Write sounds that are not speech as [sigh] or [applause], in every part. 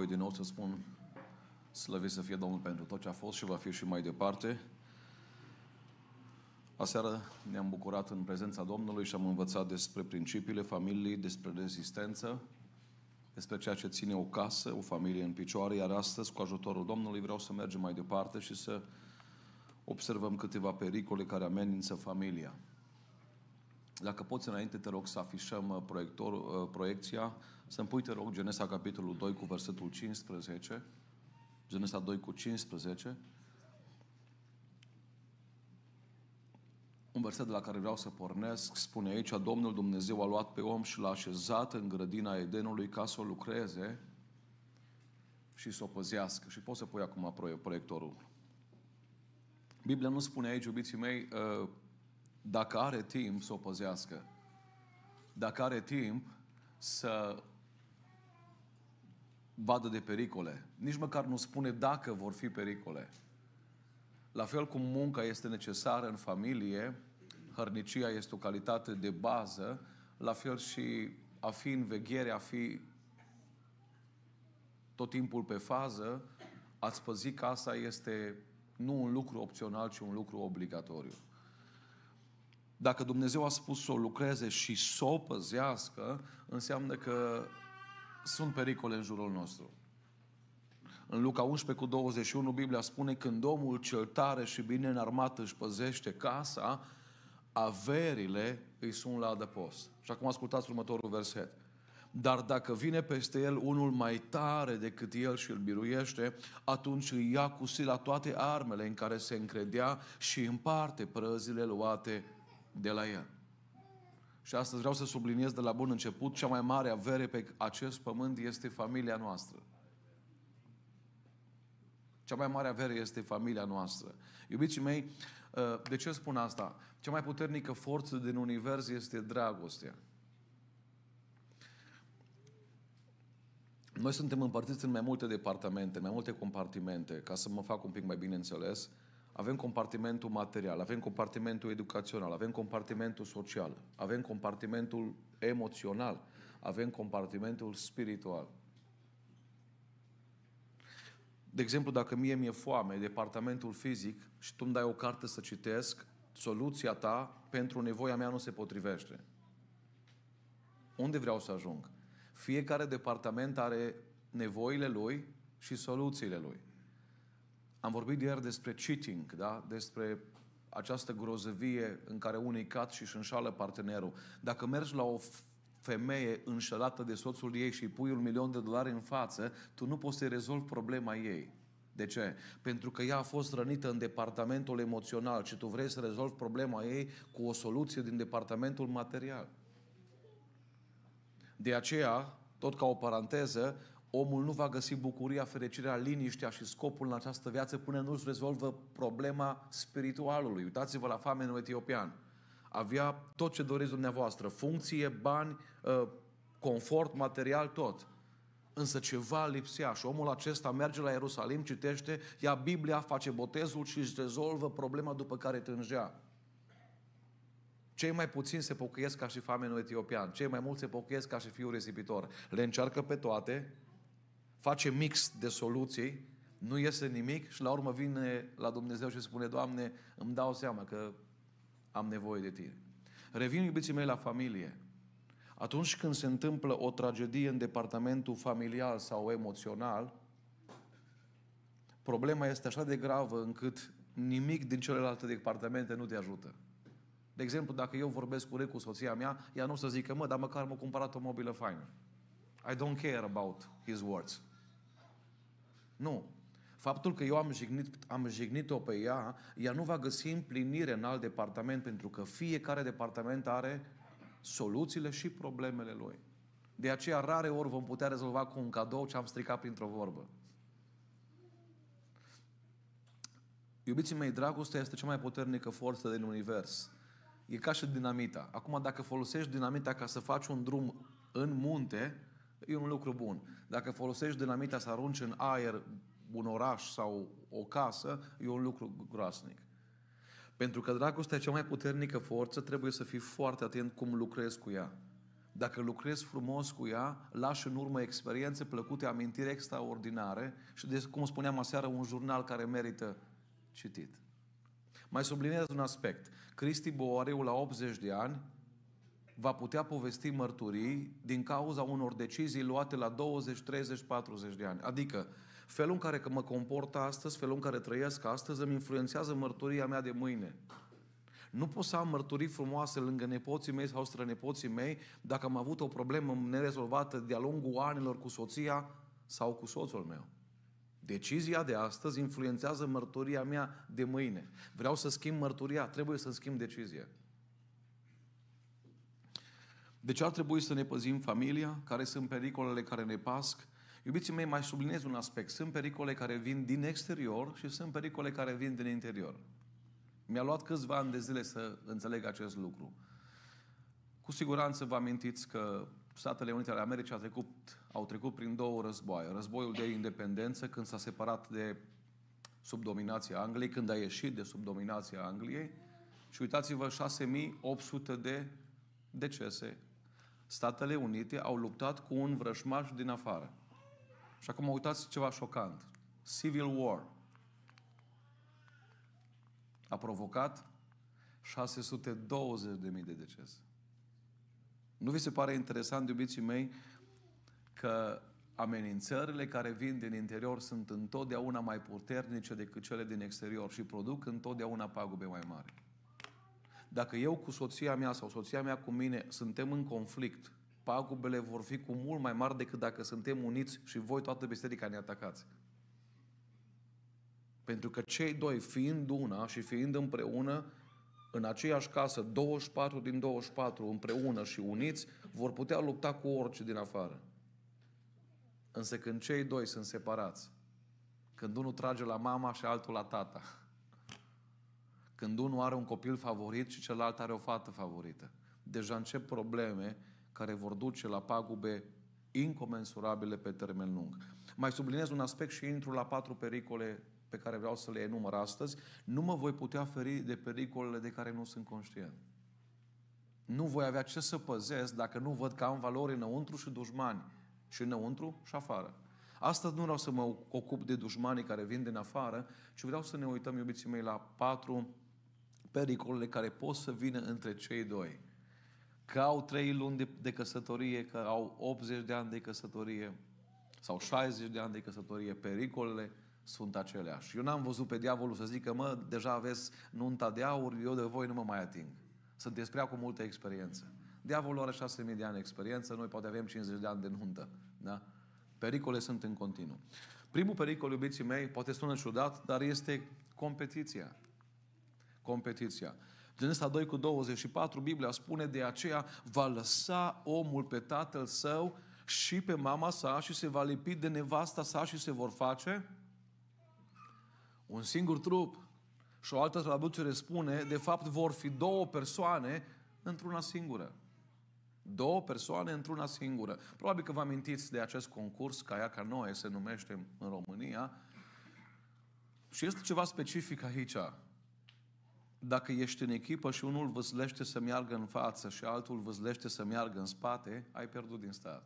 voi din nou să spun slăvit să fie Domnul pentru tot ce a fost și va fi și mai departe. Aseară ne-am bucurat în prezența Domnului și am învățat despre principiile familiei, despre rezistență, despre ceea ce ține o casă, o familie în picioare, iar astăzi, cu ajutorul Domnului, vreau să mergem mai departe și să observăm câteva pericole care amenință familia. Dacă poți înainte, te rog să afișăm uh, proiector, uh, proiecția, să-mi pui, te rog, Genesa capitolul 2 cu versetul 15, Genesa 2 cu 15, un verset de la care vreau să pornesc, spune aici, Domnul Dumnezeu a luat pe om și l-a așezat în grădina Edenului ca să o lucreze și să o păzească. Și poți să pui acum proiectorul. Biblia nu spune aici, iubiții mei, uh, dacă are timp să o păzească, dacă are timp să vadă de pericole. Nici măcar nu spune dacă vor fi pericole. La fel cum munca este necesară în familie, hărnicia este o calitate de bază, la fel și a fi în veghere, a fi tot timpul pe fază, ați păzi casa este nu un lucru opțional, ci un lucru obligatoriu. Dacă Dumnezeu a spus să o lucreze și să o păzească, înseamnă că sunt pericole în jurul nostru. În Luca 11 cu 21, Biblia spune, când omul cel tare și bine înarmat își păzește casa, averile îi sunt la adăpost. Și acum ascultați următorul verset. Dar dacă vine peste el unul mai tare decât el și îl biruiește, atunci îi ia cu sila toate armele în care se încredea și împarte prăzile luate de la El. Și astăzi vreau să subliniez de la bun început, cea mai mare avere pe acest pământ este familia noastră. Cea mai mare avere este familia noastră. Iubiții mei, ă, de ce spun asta? Cea mai puternică forță din univers este dragostea. Noi suntem împărțiți în mai multe departamente, în mai multe compartimente, ca să mă fac un pic mai bine înțeles. Uh, avem compartimentul material, avem compartimentul educațional, avem compartimentul social, avem compartimentul emoțional, avem compartimentul spiritual. De exemplu, dacă mie mi-e foame, departamentul fizic, și tu îmi dai o carte să citesc, soluția ta pentru nevoia mea nu se potrivește. Unde vreau să ajung? Fiecare departament are nevoile lui și soluțiile lui. Am vorbit ieri despre cheating, da? despre această grozăvie în care unii cad și își înșală partenerul. Dacă mergi la o femeie înșelată de soțul ei și îi pui un milion de dolari în față, tu nu poți să-i rezolvi problema ei. De ce? Pentru că ea a fost rănită în departamentul emoțional și tu vrei să rezolvi problema ei cu o soluție din departamentul material. De aceea, tot ca o paranteză, omul nu va găsi bucuria, fericirea, liniștea și scopul în această viață până nu își rezolvă problema spiritualului. Uitați-vă la famenul etiopian. Avea tot ce doriți dumneavoastră, funcție, bani, ă, confort, material, tot. Însă ceva lipsea și omul acesta merge la Ierusalim, citește, ia Biblia, face botezul și își rezolvă problema după care tângea. Cei mai puțini se pocăiesc ca și famenul etiopian, cei mai mulți se pocăiesc ca și fiul risipitor. Le încearcă pe toate, face mix de soluții, nu iese nimic și la urmă vine la Dumnezeu și spune, Doamne, îmi dau seama că am nevoie de Tine. Revin, iubiții mei, la familie. Atunci când se întâmplă o tragedie în departamentul familial sau emoțional, problema este așa de gravă încât nimic din celelalte departamente nu te ajută. De exemplu, dacă eu vorbesc cu cu soția mea, ea nu o să zică, mă, dar măcar m-a cumpărat o mobilă faină. I don't care about his words. Nu. Faptul că eu am jignit, am jignit-o pe ea, ea nu va găsi împlinire în alt departament, pentru că fiecare departament are soluțiile și problemele lui. De aceea rare ori vom putea rezolva cu un cadou ce am stricat printr-o vorbă. Iubiții mei, dragostea este cea mai puternică forță din univers. E ca și dinamita. Acum, dacă folosești dinamita ca să faci un drum în munte, e un lucru bun. Dacă folosești dinamita să arunci în aer un oraș sau o casă, e un lucru groasnic. Pentru că dragostea e cea mai puternică forță, trebuie să fii foarte atent cum lucrezi cu ea. Dacă lucrezi frumos cu ea, lași în urmă experiențe plăcute, amintiri extraordinare și, de, cum spuneam aseară, un jurnal care merită citit. Mai subliniez un aspect. Cristi Boareu la 80 de ani, va putea povesti mărturii din cauza unor decizii luate la 20, 30, 40 de ani. Adică, felul în care mă comport astăzi, felul în care trăiesc astăzi, îmi influențează mărturia mea de mâine. Nu pot să am mărturii frumoase lângă nepoții mei sau strănepoții mei dacă am avut o problemă nerezolvată de-a lungul anilor cu soția sau cu soțul meu. Decizia de astăzi influențează mărturia mea de mâine. Vreau să schimb mărturia, trebuie să schimb decizia. Deci ar trebui să ne păzim familia, care sunt pericolele care ne pasc. Iubiții mei, mai subliniez un aspect. Sunt pericole care vin din exterior și sunt pericole care vin din interior. Mi-a luat câțiva ani de zile să înțeleg acest lucru. Cu siguranță vă amintiți că Statele Unite ale Americii au trecut, au trecut prin două războaie. Războiul de independență, când s-a separat de subdominația Angliei, când a ieșit de subdominația Angliei. Și uitați-vă, 6800 de decese Statele Unite au luptat cu un vrășmaș din afară. Și acum uitați ceva șocant. Civil War a provocat 620.000 de decese. Nu vi se pare interesant, iubiții mei, că amenințările care vin din interior sunt întotdeauna mai puternice decât cele din exterior și produc întotdeauna pagube mai mari? Dacă eu cu soția mea sau soția mea cu mine suntem în conflict, pagubele vor fi cu mult mai mari decât dacă suntem uniți și voi toată biserica ne atacați. Pentru că cei doi, fiind una și fiind împreună, în aceeași casă, 24 din 24 împreună și uniți, vor putea lupta cu orice din afară. Însă când cei doi sunt separați, când unul trage la mama și altul la tata, când unul are un copil favorit și celălalt are o fată favorită. Deja încep probleme care vor duce la pagube incomensurabile pe termen lung. Mai subliniez un aspect și intru la patru pericole pe care vreau să le enumăr astăzi. Nu mă voi putea feri de pericolele de care nu sunt conștient. Nu voi avea ce să păzesc dacă nu văd că am valori înăuntru și dușmani. Și înăuntru și afară. Astăzi nu vreau să mă ocup de dușmanii care vin din afară, ci vreau să ne uităm, iubiții mei, la patru pericolele care pot să vină între cei doi. Că au trei luni de, de căsătorie, că au 80 de ani de căsătorie sau 60 de ani de căsătorie, pericolele sunt aceleași. Eu n-am văzut pe diavolul să zică, mă, deja aveți nunta de aur, eu de voi nu mă mai ating. Sunteți prea cu multă experiență. Diavolul are 6.000 de ani experiență, noi poate avem 50 de ani de nuntă. Da? Pericole sunt în continuu. Primul pericol, iubiții mei, poate sună ciudat, dar este competiția competiția. Genesa 2 cu 24, Biblia spune, de aceea va lăsa omul pe tatăl său și pe mama sa și se va lipi de nevasta sa și se vor face un singur trup. Și o altă traducere spune, de fapt vor fi două persoane într-una singură. Două persoane într-una singură. Probabil că vă amintiți de acest concurs, Caia Canoe se numește în România. Și este ceva specific aici. Dacă ești în echipă și unul văzlește să meargă în față și altul văzlește să meargă în spate, ai pierdut din start.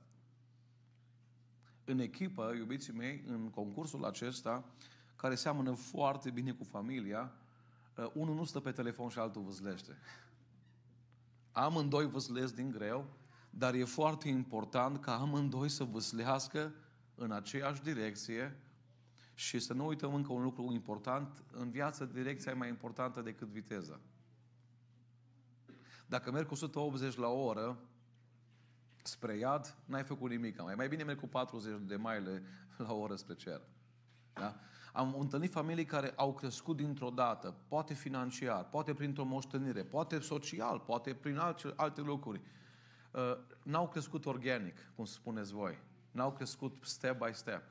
În echipă, iubiții mei, în concursul acesta, care seamănă foarte bine cu familia, uh, unul nu stă pe telefon și altul văzlește. [laughs] Amândoi văzlesc din greu, dar e foarte important ca amândoi să văzlească în aceeași direcție și să nu uităm încă un lucru important, în viață direcția e mai importantă decât viteza. Dacă merg cu 180 la oră spre iad, n-ai făcut nimic. Mai, mai bine merg cu 40 de maile la oră spre cer. Da? Am întâlnit familii care au crescut dintr-o dată, poate financiar, poate printr-o moștenire, poate social, poate prin alte, alte lucruri. Uh, n-au crescut organic, cum spuneți voi. N-au crescut step by step.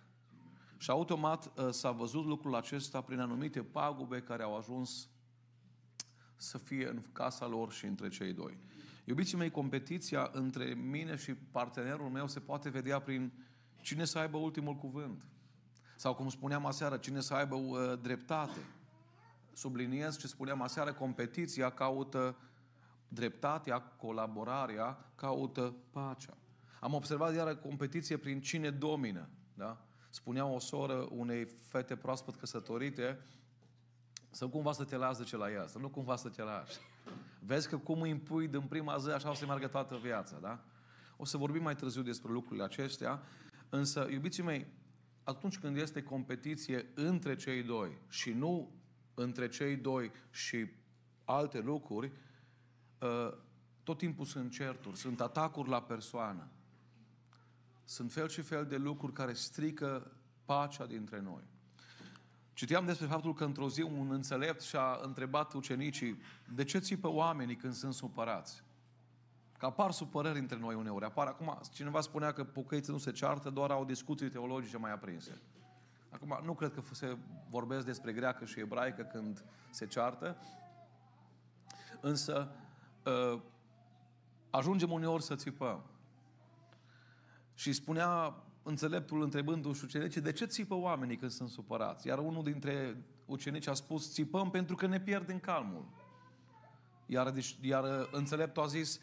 Și automat uh, s-a văzut lucrul acesta prin anumite pagube care au ajuns să fie în casa lor și între cei doi. Iubiții mei, competiția între mine și partenerul meu se poate vedea prin cine să aibă ultimul cuvânt. Sau cum spuneam aseară, cine să aibă uh, dreptate. Subliniez ce spuneam aseară, competiția caută dreptatea, colaborarea, caută pacea. Am observat iară competiție prin cine domină. Da? spunea o soră unei fete proaspăt căsătorite să cumva să te lasă de ce la ea, să nu cumva să te lași. Vezi că cum îi impui din prima zi, așa o să meargă toată viața, da? O să vorbim mai târziu despre lucrurile acestea, însă, iubiții mei, atunci când este competiție între cei doi și nu între cei doi și alte lucruri, ă, tot timpul sunt certuri, sunt atacuri la persoană. Sunt fel și fel de lucruri care strică pacea dintre noi. Citeam despre faptul că într-o zi un înțelept și-a întrebat ucenicii de ce țipă oamenii când sunt supărați? Că apar supărări între noi uneori. Apar acum, cineva spunea că pocăiții nu se ceartă, doar au discuții teologice mai aprinse. Acum, nu cred că se vorbesc despre greacă și ebraică când se ceartă, însă ă, ajungem uneori să țipăm. Și spunea înțeleptul întrebându-și ucenicii, de ce țipă oamenii când sunt supărați? Iar unul dintre ucenici a spus, țipăm pentru că ne pierdem calmul. Iar, deci, iar uh, înțeleptul a zis,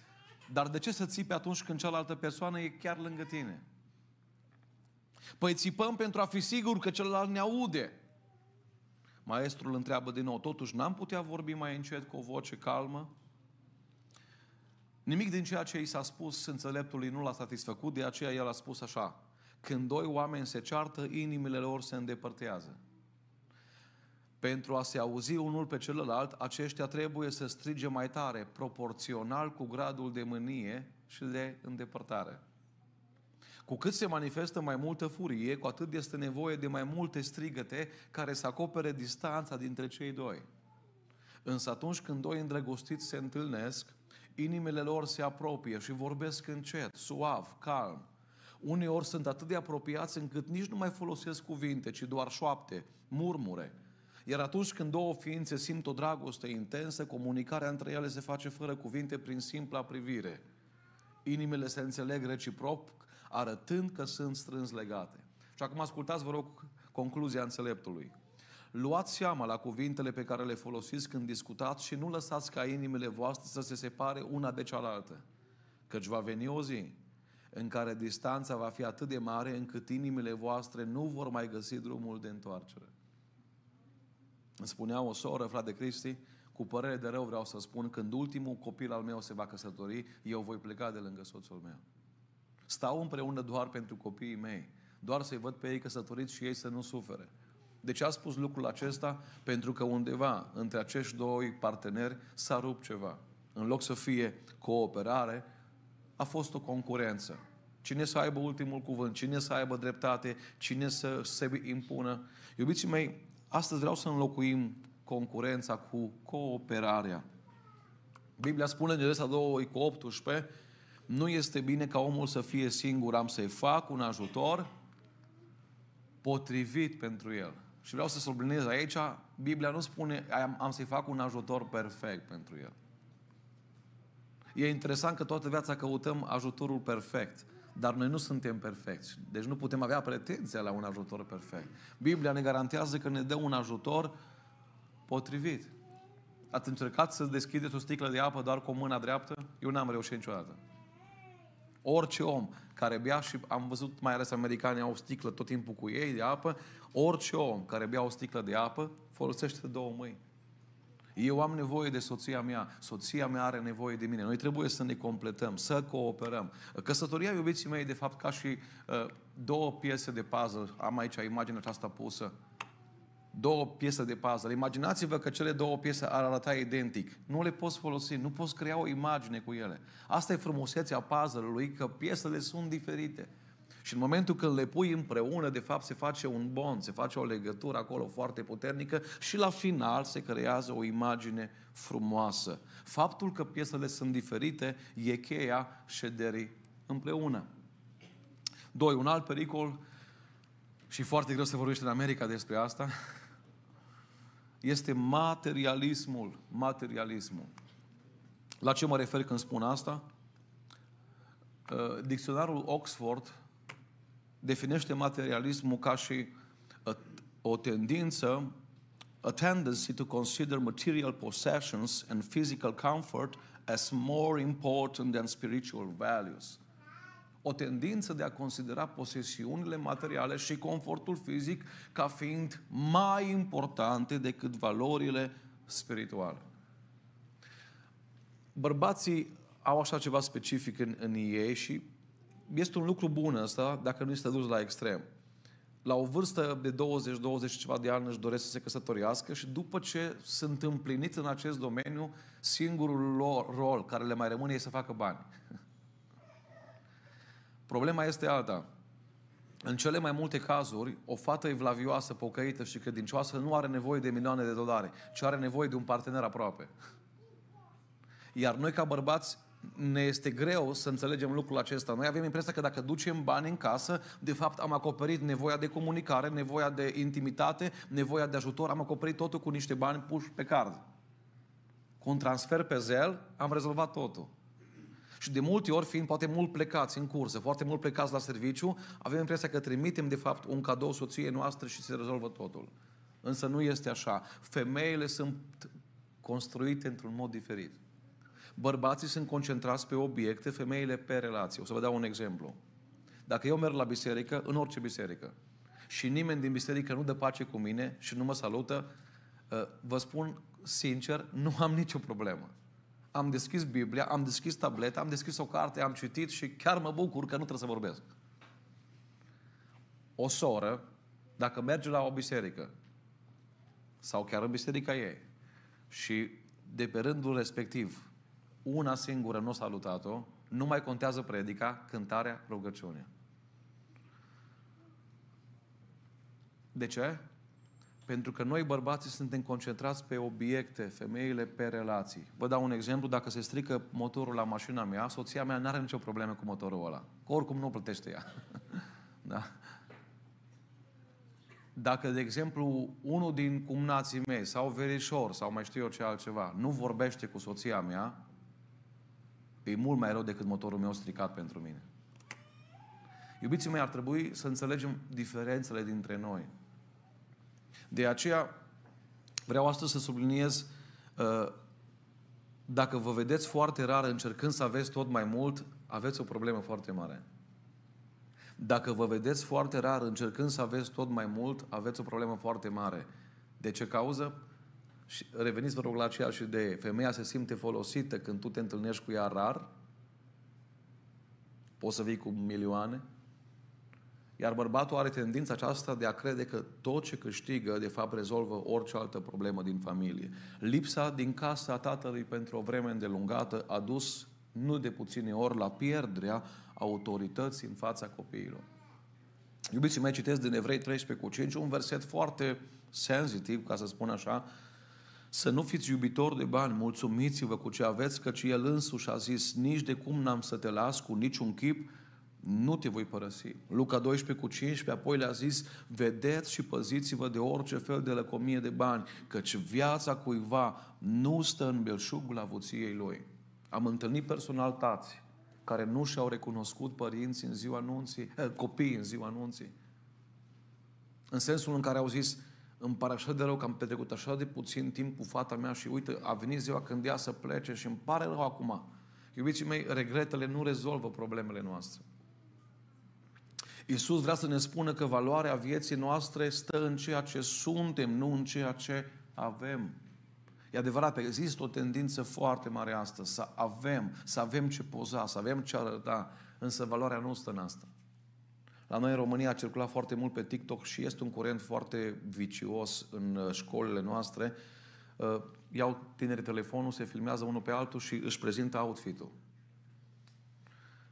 dar de ce să țipe atunci când cealaltă persoană e chiar lângă tine? Păi țipăm pentru a fi sigur că celălalt ne aude. Maestrul întreabă din nou, totuși n-am putea vorbi mai încet cu o voce calmă? Nimic din ceea ce i s-a spus înțeleptului nu l-a satisfăcut, de aceea el a spus așa. Când doi oameni se ceartă, inimile lor se îndepărtează. Pentru a se auzi unul pe celălalt, aceștia trebuie să strige mai tare, proporțional cu gradul de mânie și de îndepărtare. Cu cât se manifestă mai multă furie, cu atât este nevoie de mai multe strigăte care să acopere distanța dintre cei doi. Însă atunci când doi îndrăgostiți se întâlnesc, Inimile lor se apropie și vorbesc încet, suav, calm. Uneori sunt atât de apropiați încât nici nu mai folosesc cuvinte, ci doar șoapte, murmure. Iar atunci când două ființe simt o dragoste intensă, comunicarea între ele se face fără cuvinte prin simpla privire. Inimile se înțeleg reciproc, arătând că sunt strâns legate. Și acum ascultați, vă rog, concluzia înțeleptului. Luați seama la cuvintele pe care le folosiți când discutați și nu lăsați ca inimile voastre să se separe una de cealaltă. Căci va veni o zi în care distanța va fi atât de mare încât inimile voastre nu vor mai găsi drumul de întoarcere. Îmi spunea o soră, frate Cristi, cu părere de rău vreau să spun, când ultimul copil al meu se va căsători, eu voi pleca de lângă soțul meu. Stau împreună doar pentru copiii mei, doar să-i văd pe ei căsătoriți și ei să nu sufere. De ce a spus lucrul acesta? Pentru că undeva între acești doi parteneri s-a rupt ceva. În loc să fie cooperare, a fost o concurență. Cine să aibă ultimul cuvânt, cine să aibă dreptate, cine să se impună. Iubiții mei, astăzi vreau să înlocuim concurența cu cooperarea. Biblia spune în Genesa 2 cu 18, nu este bine ca omul să fie singur, am să-i fac un ajutor potrivit pentru el. Și vreau să subliniez aici, Biblia nu spune am, am să-i fac un ajutor perfect pentru el. E interesant că toată viața căutăm ajutorul perfect, dar noi nu suntem perfecți. Deci nu putem avea pretenția la un ajutor perfect. Biblia ne garantează că ne dă un ajutor potrivit. Ați încercat să deschideți o sticlă de apă doar cu mâna dreaptă? Eu n-am reușit niciodată orice om care bea și am văzut mai ales americanii au sticlă tot timpul cu ei de apă, orice om care bea o sticlă de apă folosește două mâini. Eu am nevoie de soția mea, soția mea are nevoie de mine. Noi trebuie să ne completăm, să cooperăm. Căsătoria, iubiții mei, de fapt ca și uh, două piese de puzzle. Am aici imaginea aceasta pusă. Uh, două piese de puzzle. Imaginați-vă că cele două piese ar arăta identic. Nu le poți folosi, nu poți crea o imagine cu ele. Asta e frumusețea puzzle-ului, că piesele sunt diferite. Și în momentul când le pui împreună, de fapt se face un bond, se face o legătură acolo foarte puternică și la final se creează o imagine frumoasă. Faptul că piesele sunt diferite e cheia șederii împreună. Doi, un alt pericol și foarte greu se vorbește în America despre asta, este materialismul. Materialismul. La ce mă refer când spun asta? Uh, dicționarul Oxford definește materialismul ca și uh, o tendință a tendency to consider material possessions and physical comfort as more important than spiritual values o tendință de a considera posesiunile materiale și confortul fizic ca fiind mai importante decât valorile spirituale. Bărbații au așa ceva specific în, în ei și este un lucru bun ăsta dacă nu este dus la extrem. La o vârstă de 20-20 ceva de ani își doresc să se căsătorească și după ce sunt împliniți în acest domeniu, singurul lor rol care le mai rămâne e să facă bani. Problema este alta. În cele mai multe cazuri, o fată evlavioasă, pocăită și credincioasă nu are nevoie de milioane de dolari, ci are nevoie de un partener aproape. Iar noi, ca bărbați, ne este greu să înțelegem lucrul acesta. Noi avem impresia că dacă ducem bani în casă, de fapt am acoperit nevoia de comunicare, nevoia de intimitate, nevoia de ajutor, am acoperit totul cu niște bani puși pe card. Cu un transfer pe zel, am rezolvat totul. Și de multe ori, fiind poate mult plecați în cursă, foarte mult plecați la serviciu, avem impresia că trimitem, de fapt, un cadou soției noastre și se rezolvă totul. Însă nu este așa. Femeile sunt construite într-un mod diferit. Bărbații sunt concentrați pe obiecte, femeile pe relații. O să vă dau un exemplu. Dacă eu merg la biserică, în orice biserică, și nimeni din biserică nu dă pace cu mine și nu mă salută, uh, vă spun sincer, nu am nicio problemă am deschis Biblia, am deschis tableta, am deschis o carte, am citit și chiar mă bucur că nu trebuie să vorbesc. O soră, dacă merge la o biserică, sau chiar în biserica ei, și de pe rândul respectiv, una singură nu a salutat-o, nu mai contează predica, cântarea, rugăciunea. De ce? Pentru că noi bărbații suntem concentrați pe obiecte, femeile pe relații. Vă dau un exemplu, dacă se strică motorul la mașina mea, soția mea nu are nicio problemă cu motorul ăla. Că oricum nu plătește ea. [laughs] da? Dacă, de exemplu, unul din cumnații mei sau verișor sau mai știu eu ce altceva nu vorbește cu soția mea, e mult mai rău decât motorul meu stricat pentru mine. Iubiții mei, ar trebui să înțelegem diferențele dintre noi. De aceea vreau astăzi să subliniez uh, dacă vă vedeți foarte rar încercând să aveți tot mai mult, aveți o problemă foarte mare. Dacă vă vedeți foarte rar încercând să aveți tot mai mult, aveți o problemă foarte mare. De ce cauză? Și reveniți, vă rog, la aceeași idee. Femeia se simte folosită când tu te întâlnești cu ea rar. Poți să vii cu milioane, iar bărbatul are tendința aceasta de a crede că tot ce câștigă, de fapt, rezolvă orice altă problemă din familie. Lipsa din casa tatălui pentru o vreme îndelungată a dus nu de puține ori la pierderea autorității în fața copiilor. Iubiții mei, citesc din Evrei 13 cu 5 un verset foarte sensitiv, ca să spun așa, să nu fiți iubitori de bani, mulțumiți-vă cu ce aveți, căci El însuși a zis, nici de cum n-am să te las cu niciun chip, nu te voi părăsi. Luca 12 cu 15, apoi le-a zis, vedeți și păziți-vă de orice fel de lăcomie de bani, căci viața cuiva nu stă în belșugul avuției lui. Am întâlnit personal tați care nu și-au recunoscut părinții în ziua anunții, eh, copiii în ziua anunții. În sensul în care au zis, îmi pare așa de rău că am petrecut așa de puțin timp cu fata mea și uite, a venit ziua când ea să plece și îmi pare rău acum. Iubiții mei, regretele nu rezolvă problemele noastre. Iisus vrea să ne spună că valoarea vieții noastre stă în ceea ce suntem, nu în ceea ce avem. E adevărat, există o tendință foarte mare astăzi să avem, să avem ce poza, să avem ce arăta, însă valoarea nu stă în asta. La noi în România a circulat foarte mult pe TikTok și este un curent foarte vicios în uh, școlile noastre. Uh, iau tineri telefonul, se filmează unul pe altul și își prezintă outfit-ul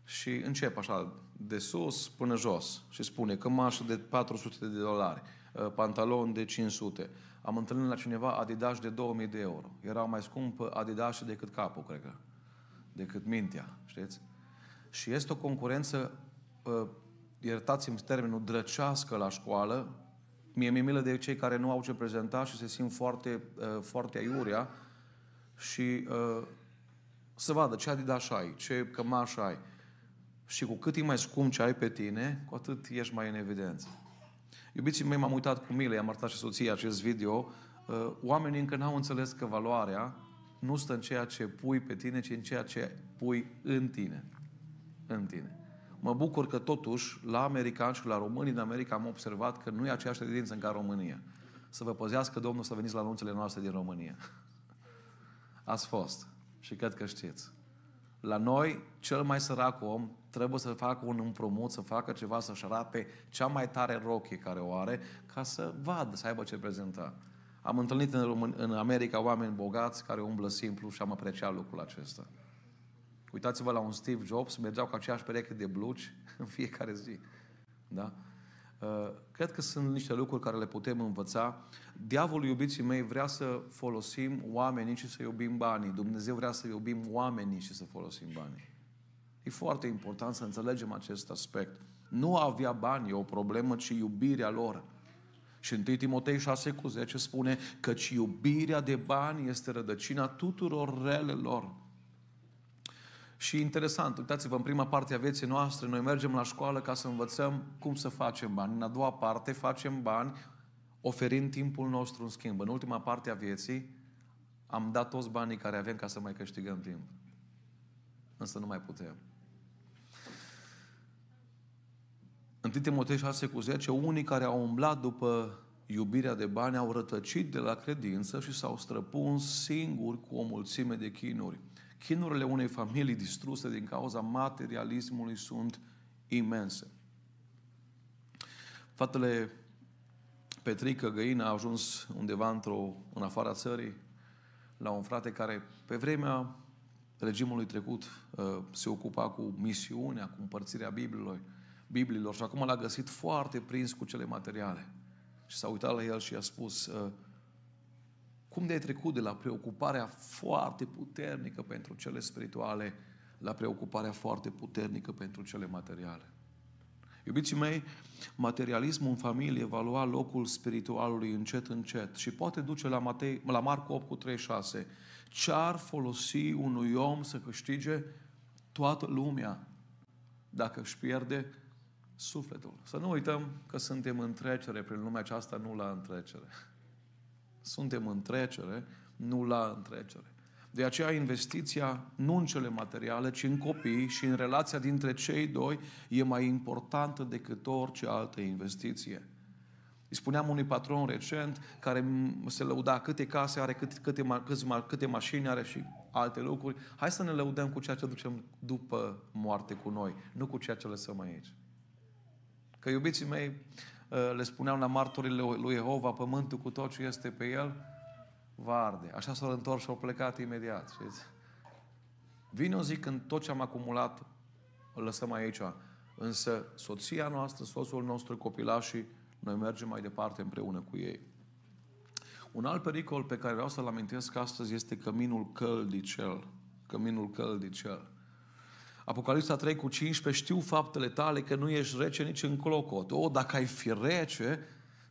și încep așa, de sus până jos și spune cămașă de 400 de dolari, ă, pantalon de 500. Am întâlnit la cineva Adidas de 2000 de euro. Era mai scump Adidas decât capul, cred că, decât mintea, știți? Și este o concurență, ă, iertați-mi termenul, drăcească la școală. Mie mi-e milă de cei care nu au ce prezenta și se simt foarte, ă, foarte aiurea și să vadă ce Adidas ai, ce cămașă ai. Și cu cât e mai scump ce ai pe tine, cu atât ești mai în evidență. Iubiții mei, m-am uitat cu mile, am arătat și soția acest video. Uh, oamenii încă n-au înțeles că valoarea nu stă în ceea ce pui pe tine, ci în ceea ce pui în tine. În tine. Mă bucur că totuși la americani și la românii din America am observat că nu e aceeași tendință în ca România. Să vă păzească Domnul să veniți la anunțele noastre din România. [laughs] Ați fost și cred că știți. La noi, cel mai sărac om trebuie să facă un împrumut, să facă ceva, să-și arate cea mai tare rochie care o are, ca să vadă, să aibă ce prezenta. Am întâlnit în, Român- în America oameni bogați care umblă simplu și am apreciat lucrul acesta. Uitați-vă la un Steve Jobs, mergeau cu aceeași pereche de blugi [laughs] în fiecare zi. Da? Uh, cred că sunt niște lucruri care le putem învăța. Diavolul, iubiții mei, vrea să folosim oamenii și să iubim banii. Dumnezeu vrea să iubim oamenii și să folosim banii. E foarte important să înțelegem acest aspect. Nu avea bani e o problemă, ci iubirea lor. Și 1 Timotei 6 cu 10 spune că iubirea de bani este rădăcina tuturor relelor. Și interesant, uitați-vă, în prima parte a vieții noastre, noi mergem la școală ca să învățăm cum să facem bani. În a doua parte facem bani oferind timpul nostru în schimb. În ultima parte a vieții am dat toți banii care avem ca să mai câștigăm timp. Însă nu mai putem. 1 Timotei 6 cu 10, unii care au umblat după iubirea de bani au rătăcit de la credință și s-au străpuns singuri cu o mulțime de chinuri. Chinurile unei familii distruse din cauza materialismului sunt imense. Fatele Petrică Găină a ajuns undeva într-o, în afara țării la un frate care pe vremea regimului trecut uh, se ocupa cu misiunea, cu împărțirea Bibliei Bibliilor și acum l-a găsit foarte prins cu cele materiale. Și s-a uitat la el și i-a spus, uh, cum de ai trecut de la preocuparea foarte puternică pentru cele spirituale la preocuparea foarte puternică pentru cele materiale? Iubiții mei, materialismul în familie va lua locul spiritualului încet, încet și poate duce la, Matei, la Marcu 8 cu 36. Ce-ar folosi unui om să câștige toată lumea dacă își pierde sufletul. Să nu uităm că suntem în trecere prin lumea aceasta, nu la întrecere. Suntem în trecere, nu la întrecere. De aceea investiția nu în cele materiale, ci în copii și în relația dintre cei doi e mai importantă decât orice altă investiție. Îi spuneam unui patron recent care se lăuda câte case are, câte, câte, câți, câte mașini are și alte lucruri. Hai să ne lăudăm cu ceea ce ducem după moarte cu noi, nu cu ceea ce lăsăm aici. Că iubiții mei uh, le spuneam la martorile lui Jehova, pământul cu tot ce este pe el, va arde. Așa s-au întors și au plecat imediat. Știți? Vine o zi când tot ce am acumulat îl lăsăm aici. Însă soția noastră, soțul nostru, copilașii, noi mergem mai departe împreună cu ei. Un alt pericol pe care vreau să-l amintesc astăzi este căminul căldicel. Căminul căldicel. Apocalipsa 3 cu 15, știu faptele tale că nu ești rece nici în clocot. O, dacă ai fi rece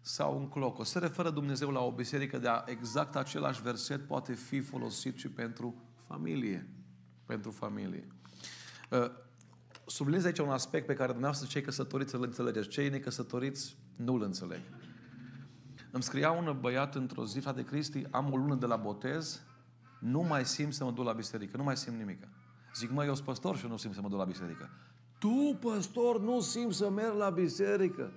sau în clocot. Se referă Dumnezeu la o biserică de a exact același verset poate fi folosit și pentru familie. Pentru familie. Uh, Sublinez aici un aspect pe care dumneavoastră cei căsătoriți îl înțelegeți. Cei necăsătoriți nu îl înțeleg. Îmi scria un băiat într-o zi, frate Cristi, am o lună de la botez, nu mai simt să mă duc la biserică, nu mai simt nimic. Zic, mă, eu sunt păstor și nu simt să mă duc la biserică. Tu, păstor, nu simți să merg la biserică.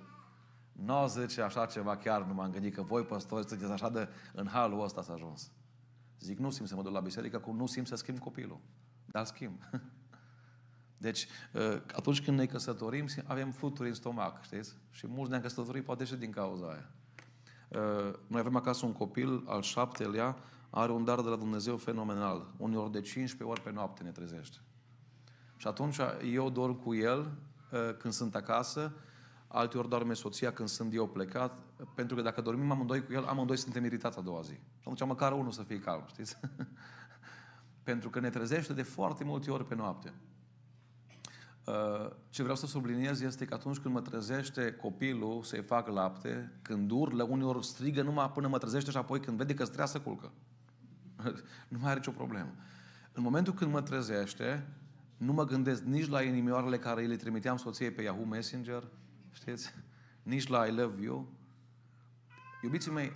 Nu, zice, așa ceva chiar nu m-am gândit, că voi, păstori, sunteți așa de în halul ăsta s-a ajuns. Zic, nu simt să mă duc la biserică, cum nu simt să schimb copilul. Dar schimb. [laughs] Deci, ă, atunci când ne căsătorim, avem fluturi în stomac, știți? Și mulți ne-am căsătorit poate și din cauza aia. Ă, noi avem acasă un copil, al șaptelea, are un dar de la Dumnezeu fenomenal. Uneori de 15 ori pe noapte ne trezește. Și atunci eu dorm cu el ă, când sunt acasă, alteori doarme soția când sunt eu plecat, pentru că dacă dormim amândoi cu el, amândoi suntem iritați a doua zi. Atunci măcar unul să fie calm, știți? [laughs] pentru că ne trezește de foarte multe ori pe noapte. Ă, ce vreau să subliniez este că atunci când mă trezește copilul să-i fac lapte, când urlă, uneori strigă numai până mă trezește și apoi când vede că strea să culcă. [laughs] nu mai are nicio problemă. În momentul când mă trezește, nu mă gândesc nici la inimioarele care le trimiteam soției pe Yahoo Messenger, știți? Nici la I love you. Iubiții mei,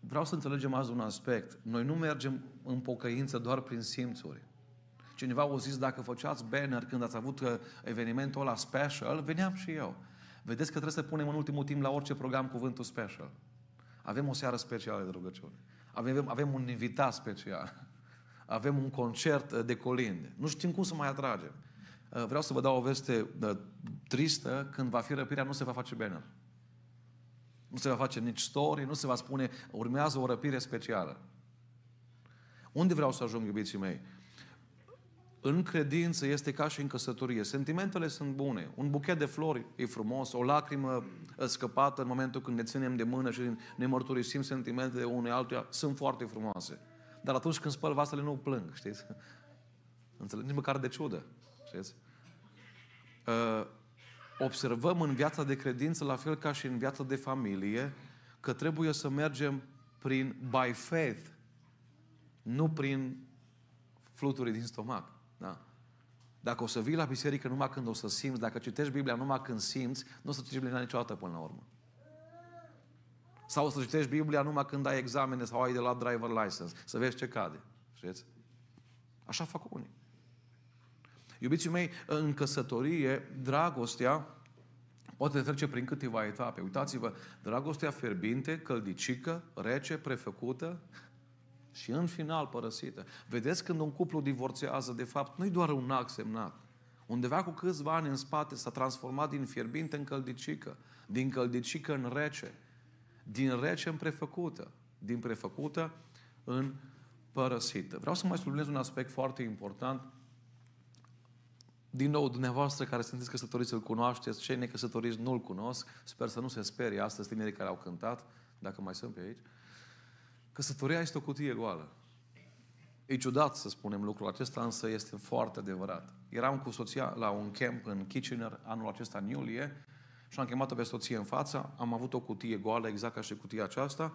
vreau să înțelegem azi un aspect. Noi nu mergem în pocăință doar prin simțuri. Cineva a zis, dacă făceați banner când ați avut uh, evenimentul ăla special, veneam și eu. Vedeți că trebuie să punem în ultimul timp la orice program cuvântul special. Avem o seară specială de rugăciune. Avem, avem un invitat special. Avem un concert uh, de colinde. Nu știm cum să mai atragem. Uh, vreau să vă dau o veste uh, tristă. Când va fi răpirea, nu se va face banner. Nu se va face nici story, nu se va spune urmează o răpire specială. Unde vreau să ajung, iubiții mei? în credință este ca și în căsătorie. Sentimentele sunt bune. Un buchet de flori e frumos, o lacrimă scăpată în momentul când ne ținem de mână și ne mărturisim sentimentele unei altuia sunt foarte frumoase. Dar atunci când spăl vasele nu plâng, știți? Înțeleg? Nici măcar de ciudă, știți? Ă, observăm în viața de credință, la fel ca și în viața de familie, că trebuie să mergem prin by faith, nu prin fluturi din stomac. Da? Dacă o să vii la biserică numai când o să simți, dacă citești Biblia numai când simți, nu o să citești Biblia niciodată până la urmă. Sau o să citești Biblia numai când ai examene sau ai de la driver license. Să vezi ce cade. Știți? Așa fac unii. Iubiții mei, în căsătorie, dragostea poate trece prin câteva etape. Uitați-vă, dragostea fierbinte, căldicică, rece, prefăcută, și în final părăsită. Vedeți când un cuplu divorțează, de fapt, nu-i doar un act semnat. Undeva cu câțiva ani în spate s-a transformat din fierbinte în căldicică, din căldicică în rece, din rece în prefăcută, din prefăcută în părăsită. Vreau să mai subliniez un aspect foarte important. Din nou, dumneavoastră care sunteți căsătoriți îl cunoașteți, cei necăsătoriți nu-l cunosc. Sper să nu se sperie astăzi tinerii care au cântat, dacă mai sunt pe aici. Căsătoria este o cutie goală. E ciudat să spunem lucrul acesta, însă este foarte adevărat. Eram cu soția la un camp în Kitchener anul acesta, în iulie, și am chemat-o pe soție în fața, am avut o cutie goală, exact ca și cutia aceasta.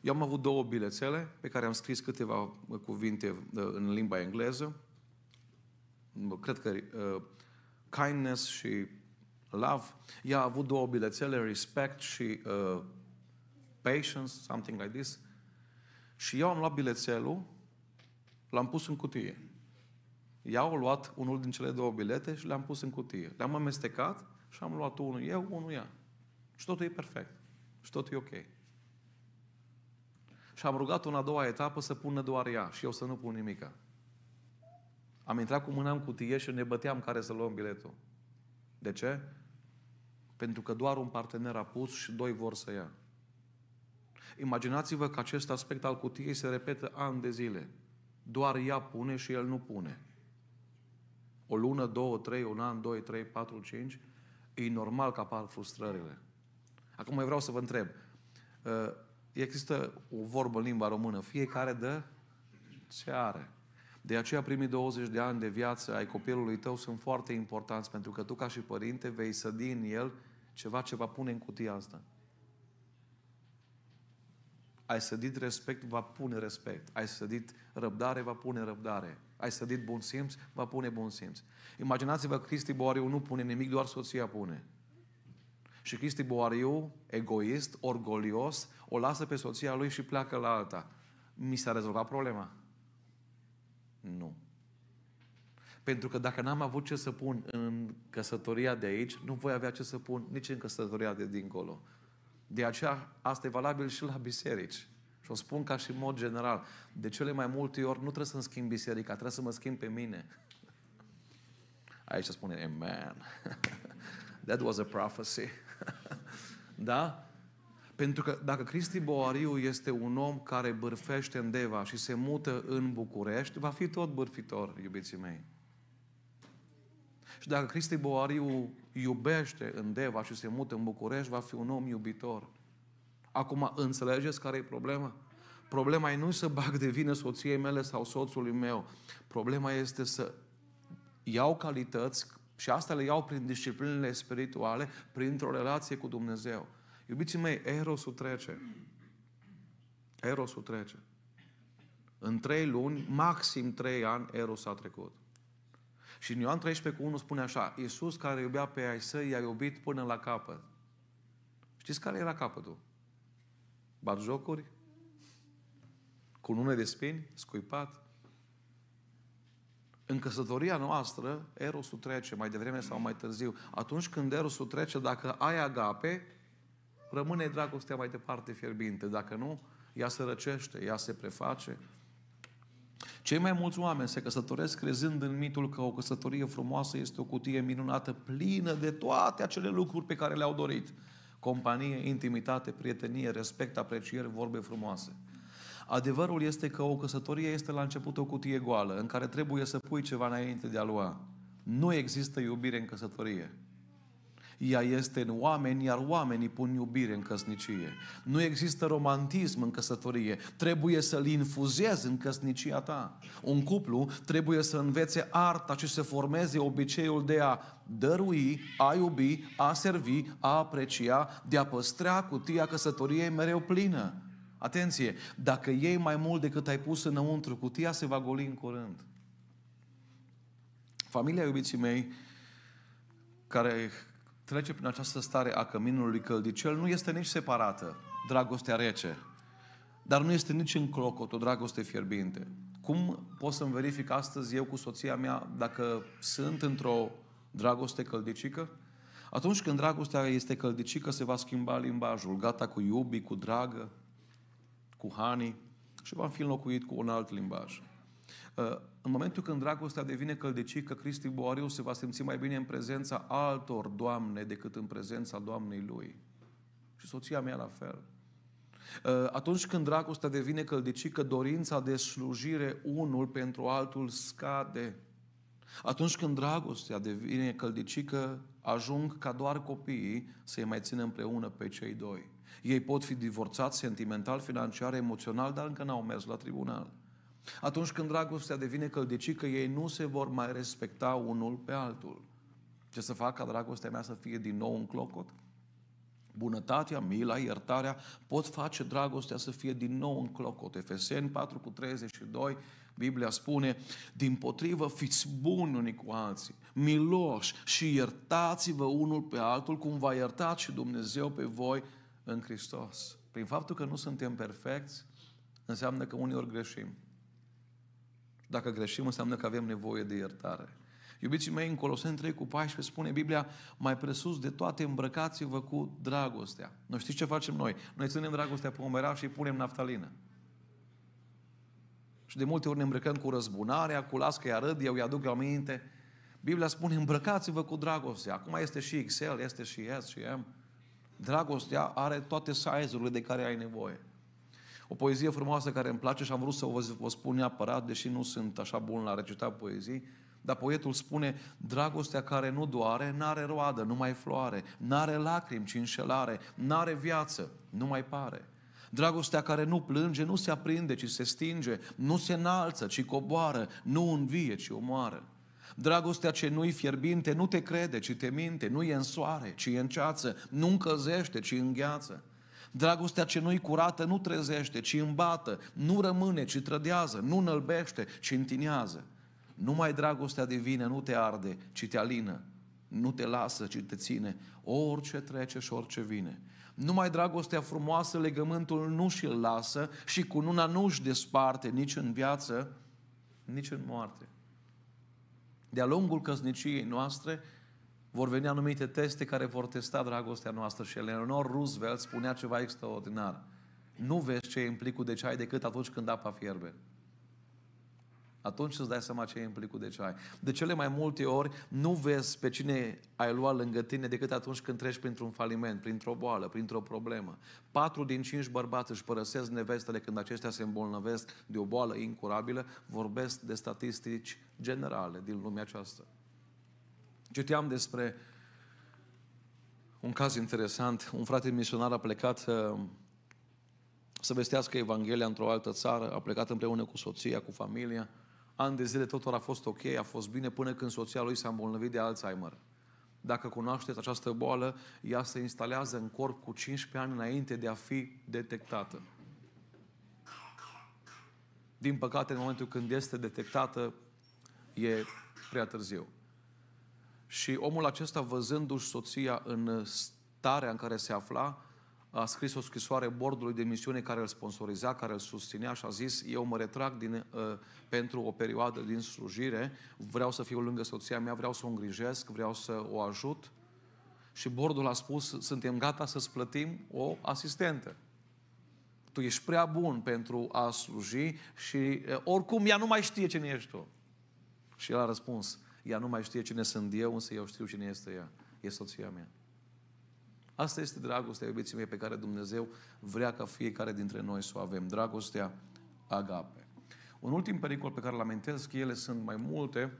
Eu am avut două bilețele pe care am scris câteva uh, cuvinte uh, în limba engleză. Cred că uh, kindness și love. Ea a avut două bilețele, respect și uh, patience, something like this. Și eu am luat bilețelul, l-am pus în cutie. Ea a luat unul din cele două bilete și le-am pus în cutie. Le-am amestecat și am luat unul eu, unul ea. Și totul e perfect. Și totul e ok. Și am rugat-o în a doua etapă să pună doar ea și eu să nu pun nimica. Am intrat cu mâna în cutie și ne băteam care să luăm biletul. De ce? Pentru că doar un partener a pus și doi vor să ia. Imaginați-vă că acest aspect al cutiei se repetă ani de zile. Doar ea pune și el nu pune. O lună, două, trei, un an, doi, trei, patru, cinci, e normal că apar frustrările. Acum mai vreau să vă întreb. Uh, există o vorbă în limba română. Fiecare dă ce are. De aceea primii 20 de ani de viață ai copilului tău sunt foarte importanți pentru că tu ca și părinte vei sădi în el ceva ce va pune în cutia asta. Ai sădit respect, va pune respect. Ai sădit răbdare, va pune răbdare. Ai sădit bun simț, va pune bun simț. Imaginați-vă, că Cristi Boariu nu pune nimic, doar soția pune. Și Cristi Boariu, egoist, orgolios, o lasă pe soția lui și pleacă la alta. Mi s-a rezolvat problema? Nu. Pentru că dacă n-am avut ce să pun în căsătoria de aici, nu voi avea ce să pun nici în căsătoria de dincolo. De aceea, asta e valabil și la biserici. Și o spun ca și în mod general. De cele mai multe ori nu trebuie să-mi schimb biserica, trebuie să mă schimb pe mine. Aici spune, amen. [laughs] That was a prophecy. [laughs] da? Pentru că dacă Cristi Boariu este un om care bârfește în Deva și se mută în București, va fi tot bârfitor, iubiții mei. Și dacă Cristi Boariu iubește în Deva și se mută în București, va fi un om iubitor. Acum, înțelegeți care e problema? Problema e nu să bag de vină soției mele sau soțului meu. Problema este să iau calități și asta le iau prin disciplinele spirituale, printr-o relație cu Dumnezeu. Iubiții mei, erosul trece. Erosul trece. În trei luni, maxim trei ani, erosul a trecut. Și în Ioan 13 cu 1 spune așa, Iisus care iubea pe ai săi, i-a iubit până la capăt. Știți care era capătul? Barjocuri? Cunune de spini? Scuipat? În căsătoria noastră, erosul trece mai devreme sau mai târziu. Atunci când erosul trece, dacă ai agape, rămâne dragostea mai departe fierbinte. Dacă nu, ea se răcește, ea se preface. Cei mai mulți oameni se căsătoresc crezând în mitul că o căsătorie frumoasă este o cutie minunată, plină de toate acele lucruri pe care le-au dorit. Companie, intimitate, prietenie, respect, apreciere, vorbe frumoase. Adevărul este că o căsătorie este la început o cutie goală, în care trebuie să pui ceva înainte de a lua. Nu există iubire în căsătorie ea este în oameni, iar oamenii pun iubire în căsnicie. Nu există romantism în căsătorie. Trebuie să-l infuzezi în căsnicia ta. Un cuplu trebuie să învețe arta și să formeze obiceiul de a dărui, a iubi, a servi, a aprecia, de a păstra cutia căsătoriei mereu plină. Atenție! Dacă iei mai mult decât ai pus înăuntru, cutia se va goli în curând. Familia, iubiții mei, care trece prin această stare a căminului căldicel, nu este nici separată, dragostea rece, dar nu este nici clocot o dragoste fierbinte. Cum pot să-mi verific astăzi eu cu soția mea dacă sunt într-o dragoste căldicică? Atunci când dragostea este căldicică, se va schimba limbajul. Gata cu iubi, cu dragă, cu hani și va fi înlocuit cu un alt limbaj. Ă, în momentul când dragostea devine căldecică, Cristi Boariu se va simți mai bine în prezența altor doamne decât în prezența doamnei lui. Și soția mea la fel. Ă, atunci când dragostea devine căldecică, dorința de slujire unul pentru altul scade. Atunci când dragostea devine căldicică, ajung ca doar copiii să-i mai țină împreună pe cei doi. Ei pot fi divorțați sentimental, financiar, emoțional, dar încă n-au mers la tribunal. Atunci când dragostea devine căldicică, ei nu se vor mai respecta unul pe altul. Ce să fac ca dragostea mea să fie din nou un clocot? Bunătatea, mila, iertarea pot face dragostea să fie din nou un clocot. Efeseni 4 cu 32, Biblia spune, din potrivă fiți buni unii cu alții, miloși și iertați-vă unul pe altul cum va a și Dumnezeu pe voi în Hristos. Prin faptul că nu suntem perfecți, înseamnă că uneori greșim. Dacă greșim, înseamnă că avem nevoie de iertare. Iubiții mei, în Coloseni 3 cu 14 spune Biblia, mai presus de toate îmbrăcați-vă cu dragostea. Noi știți ce facem noi? Noi ținem dragostea pe umerav și îi punem naftalină. Și de multe ori ne îmbrăcăm cu răzbunarea, cu las că arăt, eu îi aduc la minte. Biblia spune, îmbrăcați-vă cu dragoste. Acum este și XL, este și S și M. Dragostea are toate size-urile de care ai nevoie o poezie frumoasă care îmi place și am vrut să vă, vă spun neapărat, deși nu sunt așa bun la recita poezii, dar poetul spune, dragostea care nu doare, n-are roadă, nu mai floare, n-are lacrimi, ci înșelare, n-are viață, nu mai pare. Dragostea care nu plânge, nu se aprinde, ci se stinge, nu se înalță, ci coboară, nu învie, ci omoară. Dragostea ce nu-i fierbinte nu te crede, ci te minte, nu e în soare, ci e în ceață, nu încălzește, ci îngheață. Dragostea ce nu-i curată nu trezește, ci îmbată, nu rămâne, ci trădează, nu înălbește, ci întinează. Numai dragostea divină nu te arde, ci te alină, nu te lasă, ci te ține. Orice trece și orice vine. Numai dragostea frumoasă legământul nu și-l lasă și cu una nu-și desparte nici în viață, nici în moarte. De-a lungul căsniciei noastre, vor veni anumite teste care vor testa dragostea noastră. Și Eleanor Roosevelt spunea ceva extraordinar. Nu vezi ce e în plicul de ceai decât atunci când apa fierbe. Atunci îți dai seama ce e în plicul de ceai. De cele mai multe ori nu vezi pe cine ai luat lângă tine decât atunci când treci printr-un faliment, printr-o boală, printr-o problemă. Patru din cinci bărbați își părăsesc nevestele când aceștia se îmbolnăvesc de o boală incurabilă. Vorbesc de statistici generale din lumea aceasta. Citeam despre un caz interesant. Un frate misionar a plecat uh, să vestească Evanghelia într-o altă țară, a plecat împreună cu soția, cu familia. Ani de zile totul a fost ok, a fost bine, până când soția lui s-a îmbolnăvit de Alzheimer. Dacă cunoașteți această boală, ea se instalează în corp cu 15 ani înainte de a fi detectată. Din păcate, în momentul când este detectată, e prea târziu. Și omul acesta, văzându-și soția în starea în care se afla, a scris o scrisoare bordului de misiune care îl sponsoriza, care îl susținea și a zis, eu mă retrag din, uh, pentru o perioadă din slujire, vreau să fiu lângă soția mea, vreau să o îngrijesc, vreau să o ajut. Și bordul a spus, suntem gata să-ți plătim o asistentă. Tu ești prea bun pentru a sluji și uh, oricum ea nu mai știe cine ești tu. Și el a răspuns, ea nu mai știe cine sunt eu, însă eu știu cine este ea. E soția mea. Asta este dragostea, iubiții mei, pe care Dumnezeu vrea ca fiecare dintre noi să o avem. Dragostea agape. Un ultim pericol pe care îl amintesc, ele sunt mai multe,